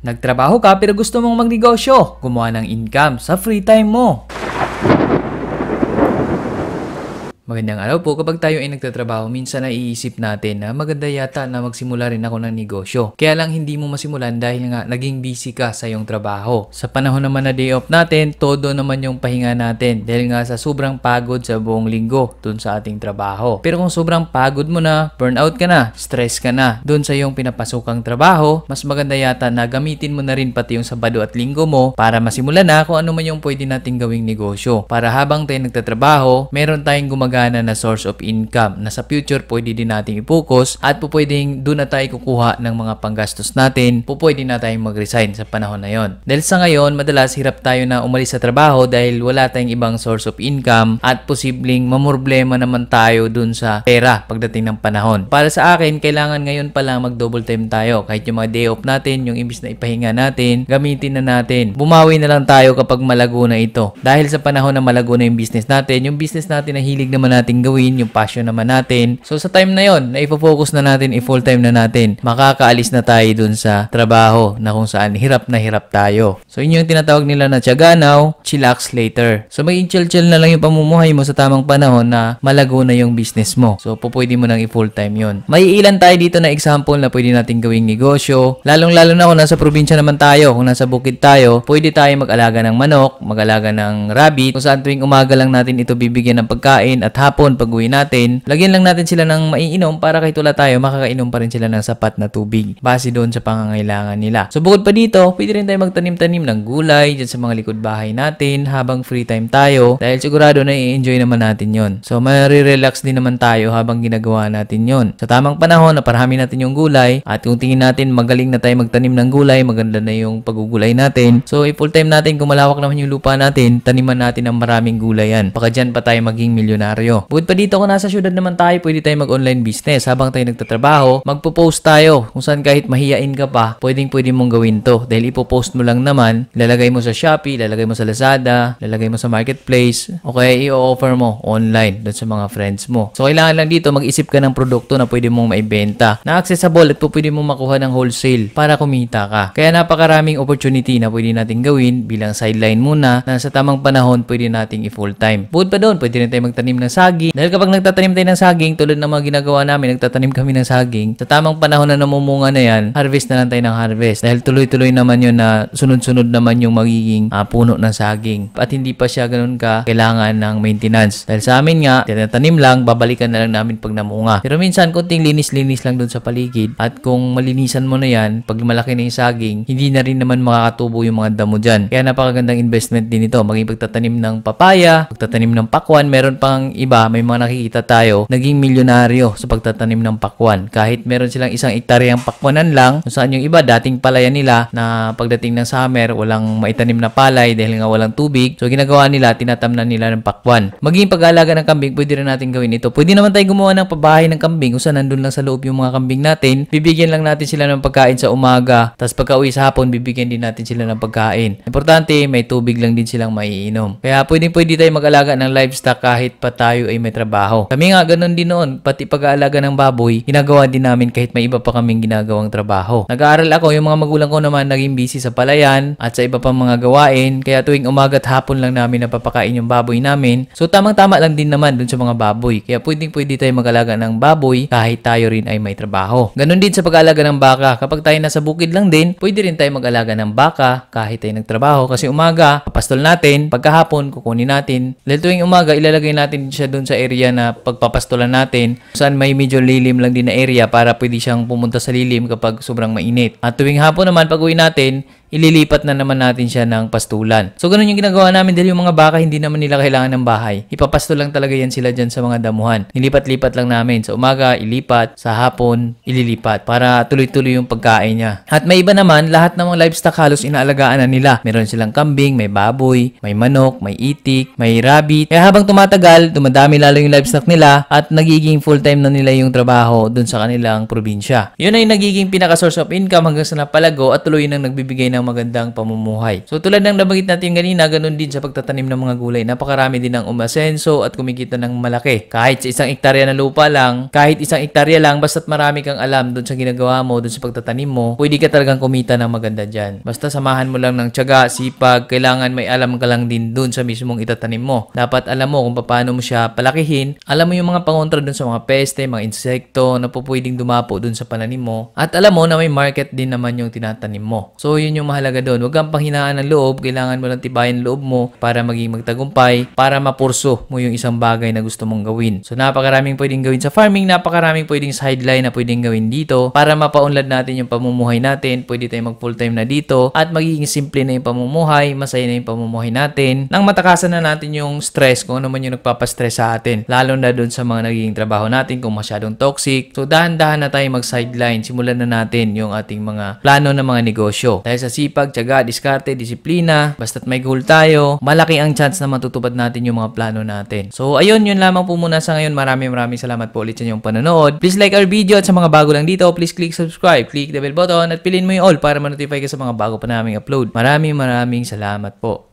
Nagtrabaho ka pero gusto mong magnegosyo, gumawa ng income sa free time mo. Magandang araw po. Kapag tayo ay nagtatrabaho, minsan naiisip natin na maganda yata na magsimula rin ako ng negosyo. Kaya lang hindi mo masimulan dahil nga naging busy ka sa iyong trabaho. Sa panahon naman na day off natin, todo naman yung pahinga natin dahil nga sa sobrang pagod sa buong linggo dun sa ating trabaho. Pero kung sobrang pagod mo na, burnout ka na, stress ka na dun sa iyong pinapasukang trabaho, mas maganda yata na gamitin mo na rin pati yung Sabado at Linggo mo para masimulan na kung ano man yung pwede nating gawing negosyo. Para habang tayo nagtatrabaho, meron tayong gumagawa pinagdadaanan na source of income na sa future pwede din nating i-focus at po pwedeng doon na tayo kukuha ng mga panggastos natin, po pwede na tayong mag-resign sa panahon na yon. Dahil sa ngayon, madalas hirap tayo na umalis sa trabaho dahil wala tayong ibang source of income at posibleng mamroblema naman tayo doon sa pera pagdating ng panahon. Para sa akin, kailangan ngayon pa lang mag-double time tayo. Kahit yung mga day off natin, yung imbis na ipahinga natin, gamitin na natin. Bumawi na lang tayo kapag malago na ito. Dahil sa panahon na malago na yung business natin, yung business natin na hilig naman naman natin gawin, yung passion naman natin. So sa time na yon, na ipo-focus na natin, i-full time na natin, makakaalis na tayo dun sa trabaho na kung saan hirap na hirap tayo. So yun yung tinatawag nila na tiyaga now, chillax later. So maging chill-chill na lang yung pamumuhay mo sa tamang panahon na malago na yung business mo. So pupwede mo nang i-full time yon. May ilan tayo dito na example na pwede natin gawing negosyo. Lalong-lalo na kung nasa probinsya naman tayo, kung nasa bukid tayo, pwede tayo mag-alaga ng manok, mag-alaga ng rabbit, kung saan tuwing umaga lang natin ito bibigyan ng pagkain at hapon pag uwi natin, lagyan lang natin sila ng maiinom para kahit wala tayo, makakainom pa rin sila ng sapat na tubig base doon sa pangangailangan nila. So bukod pa dito, pwede rin tayo magtanim-tanim ng gulay dyan sa mga likod bahay natin habang free time tayo dahil sigurado na i-enjoy naman natin yon. So marirelax din naman tayo habang ginagawa natin yon. Sa tamang panahon, naparami natin yung gulay at kung tingin natin magaling na tayo magtanim ng gulay, maganda na yung pagugulay natin. So i-full time natin kung malawak naman yung lupa natin, taniman natin ng maraming gulay yan. Baka dyan pa tayo maging milyonaryo tayo. Bukod pa dito kung nasa syudad naman tayo, pwede tayo mag-online business. Habang tayo nagtatrabaho, magpo-post tayo kung saan kahit mahiyain ka pa, pwedeng pwede mong gawin to. Dahil ipo-post mo lang naman, lalagay mo sa Shopee, lalagay mo sa Lazada, lalagay mo sa marketplace, o kaya i-offer mo online doon sa mga friends mo. So kailangan lang dito mag-isip ka ng produkto na pwede mong maibenta na accessible at pwede mong makuha ng wholesale para kumita ka. Kaya napakaraming opportunity na pwede natin gawin bilang sideline muna na sa tamang panahon pwede nating i-full time. Bukod pa doon, pwede rin tayo magtanim ng ng saging. Dahil kapag nagtatanim tayo ng saging, tulad ng mga ginagawa namin, nagtatanim kami ng saging, sa tamang panahon na namumunga na yan, harvest na lang tayo ng harvest. Dahil tuloy-tuloy naman yun na sunod-sunod naman yung magiging uh, puno ng saging. At hindi pa siya ganun ka kailangan ng maintenance. Dahil sa amin nga, tinatanim lang, babalikan na lang namin pag namunga. Pero minsan, konting linis-linis lang dun sa paligid. At kung malinisan mo na yan, pag malaki na yung saging, hindi na rin naman makakatubo yung mga damo dyan. Kaya napakagandang investment din ito. Maging pagtatanim ng papaya, pagtatanim ng pakwan, meron pang iba, may mga nakikita tayo, naging milyonaryo sa pagtatanim ng pakwan. Kahit meron silang isang ektaryang pakwanan lang, kung saan yung iba, dating palayan nila na pagdating ng summer, walang maitanim na palay dahil nga walang tubig. So, ginagawa nila, tinatamnan nila ng pakwan. Maging pag-aalaga ng kambing, pwede rin natin gawin ito. Pwede naman tayo gumawa ng pabahay ng kambing kung saan nandun lang sa loob yung mga kambing natin. Bibigyan lang natin sila ng pagkain sa umaga, tapos pagka-uwi sa hapon, bibigyan din natin sila ng pagkain. Importante, may tubig lang din silang maiinom. Kaya pwede pwede tayo mag-alaga ng livestock kahit patay tayo ay may trabaho. Kami nga ganun din noon, pati pag-aalaga ng baboy, ginagawa din namin kahit may iba pa kaming ginagawang trabaho. Nag-aaral ako, yung mga magulang ko naman naging busy sa palayan at sa iba pang mga gawain, kaya tuwing umaga at hapon lang namin napapakain yung baboy namin. So tamang-tama lang din naman dun sa mga baboy, kaya pwedeng-pwede tayo mag-alaga ng baboy kahit tayo rin ay may trabaho. Ganun din sa pag aalaga ng baka, kapag tayo nasa bukid lang din, pwede rin tayo mag-alaga ng baka kahit ay nagtrabaho kasi umaga, papastol natin, pagkahapon kukunin natin, dahil tuwing umaga ilalagay natin siya doon sa area na pagpapastulan natin saan may medyo lilim lang din na area para pwede siyang pumunta sa lilim kapag sobrang mainit. At tuwing hapon naman pag uwi natin, ililipat na naman natin siya ng pastulan. So ganun yung ginagawa namin dahil yung mga baka hindi naman nila kailangan ng bahay. Ipapasto lang talaga yan sila dyan sa mga damuhan. Nilipat-lipat lang namin. Sa umaga, ilipat. Sa hapon, ililipat para tuloy-tuloy yung pagkain niya. At may iba naman, lahat ng mga livestock halos inaalagaan na nila. Meron silang kambing, may baboy, may manok, may itik, may rabbit. Kaya habang tumatagal, dumadami lalo yung livestock nila at nagiging full-time na nila yung trabaho dun sa kanilang probinsya. Yun ay nagiging pinaka-source of income hanggang sa napalago at tuloy nang nagbibigay ng ng magandang pamumuhay. So tulad ng nabanggit natin kanina, ganun din sa pagtatanim ng mga gulay. Napakarami din ang umasenso at kumikita ng malaki. Kahit sa isang ektarya na lupa lang, kahit isang ektarya lang, basta't marami kang alam doon sa ginagawa mo, doon sa pagtatanim mo, pwede ka talagang kumita ng maganda dyan. Basta samahan mo lang ng tiyaga, sipag, kailangan may alam ka lang din doon sa mismong itatanim mo. Dapat alam mo kung paano mo siya palakihin, alam mo yung mga pangontra doon sa mga peste, mga insekto na po pwedeng dumapo doon sa pananim mo, at alam mo na may market din naman yung tinatanim mo. So yun yung mahalaga doon. Huwag kang panghinaan ng loob. Kailangan mo lang tibayin loob mo para maging magtagumpay, para mapurso mo yung isang bagay na gusto mong gawin. So napakaraming pwedeng gawin sa farming, napakaraming pwedeng sideline na pwedeng gawin dito para mapaunlad natin yung pamumuhay natin. Pwede tayong mag full time na dito at magiging simple na yung pamumuhay, masaya na yung pamumuhay natin. Nang matakasan na natin yung stress kung ano man yung nagpapastress sa atin, lalo na doon sa mga nagiging trabaho natin kung masyadong toxic. So dahan-dahan na tayo mag-sideline. Simulan na natin yung ating mga plano ng mga negosyo. Dahil sa sipag, tiyaga, diskarte, disiplina, basta't may goal tayo, malaki ang chance na matutupad natin yung mga plano natin. So, ayun, yun lamang po muna sa ngayon. Maraming maraming salamat po ulit sa inyong panonood. Please like our video at sa mga bago lang dito, please click subscribe, click the bell button at piliin mo yung all para ma-notify ka sa mga bago pa naming upload. Maraming maraming salamat po.